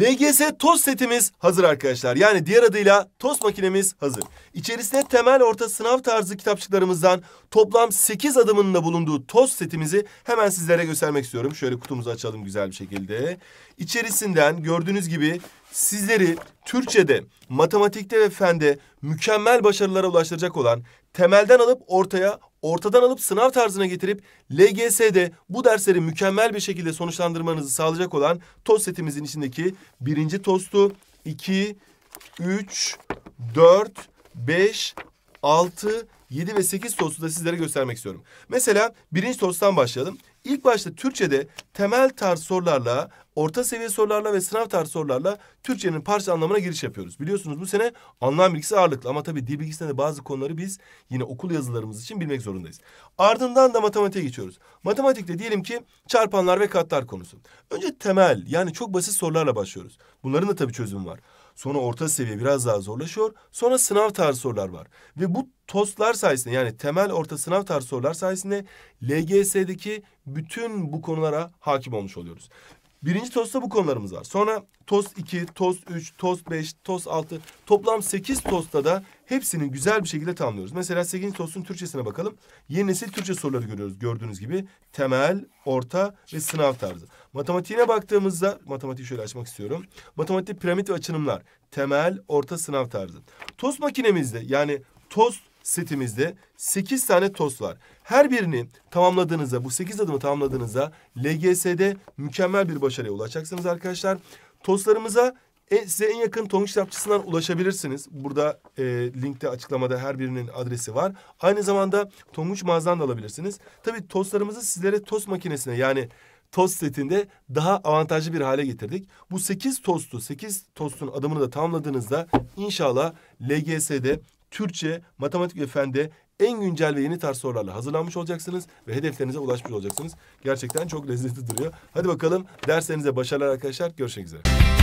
LGS toz setimiz hazır arkadaşlar. Yani diğer adıyla toz makinemiz hazır. İçerisine temel orta sınav tarzı kitapçıklarımızdan toplam 8 adımın da bulunduğu toz setimizi hemen sizlere göstermek istiyorum. Şöyle kutumuzu açalım güzel bir şekilde. İçerisinden gördüğünüz gibi sizleri Türkçe'de, matematikte ve fende mükemmel başarılara ulaştıracak olan temelden alıp ortaya, ortadan alıp sınav tarzına getirip LGS'de bu dersleri mükemmel bir şekilde sonuçlandırmanızı sağlayacak olan tost setimizin içindeki birinci tostu, iki, üç, dört, beş, altı, 7 ve 8 sorusu da sizlere göstermek istiyorum. Mesela birinci sostan başlayalım. İlk başta Türkçe'de temel tarz sorularla, orta seviye sorularla ve sınav tarz sorularla Türkçe'nin parça anlamına giriş yapıyoruz. Biliyorsunuz bu sene anlam bilgisi ağırlıklı ama tabii dil bilgisinde de bazı konuları biz yine okul yazılarımız için bilmek zorundayız. Ardından da matematiğe geçiyoruz. Matematikte diyelim ki çarpanlar ve katlar konusu. Önce temel yani çok basit sorularla başlıyoruz. Bunların da tabii çözümü var. Sonra orta seviye biraz daha zorlaşıyor. Sonra sınav tarzı sorular var. Ve bu tostlar sayesinde yani temel orta sınav tarzı sorular sayesinde LGS'deki bütün bu konulara hakim olmuş oluyoruz. Birinci tosta bu konularımız var. Sonra tost 2, tost 3, tost 5, tost 6 toplam 8 tosta da hepsini güzel bir şekilde tamamlıyoruz. Mesela 8. tostun Türkçesine bakalım. Yeni nesil Türkçe soruları görüyoruz gördüğünüz gibi. Temel, orta ve sınav tarzı. Matematiğine baktığımızda matematiği şöyle açmak istiyorum. Matematik piramit ve açınımlar. Temel, orta, sınav tarzı. Tost makinemizde yani tost setimizde 8 tane tost var. Her birini tamamladığınızda, bu 8 adımı tamamladığınızda LGS'de mükemmel bir başarıya ulaşacaksınız arkadaşlar. Tostlarımıza en, size en yakın Tonguç kitapçısından ulaşabilirsiniz. Burada e, linkte açıklamada her birinin adresi var. Aynı zamanda Tonguç mağazadan da alabilirsiniz. Tabii tostlarımızı sizlere tost makinesine yani tost setinde daha avantajlı bir hale getirdik. Bu sekiz tostu, sekiz tostun adımını da tamamladığınızda inşallah LGS'de Türkçe, matematik ve fende en güncel ve yeni tarz sorularla hazırlanmış olacaksınız ve hedeflerinize ulaşmış olacaksınız. Gerçekten çok lezzetli duruyor. Hadi bakalım derslerinize başarılar arkadaşlar. Görüşmek üzere.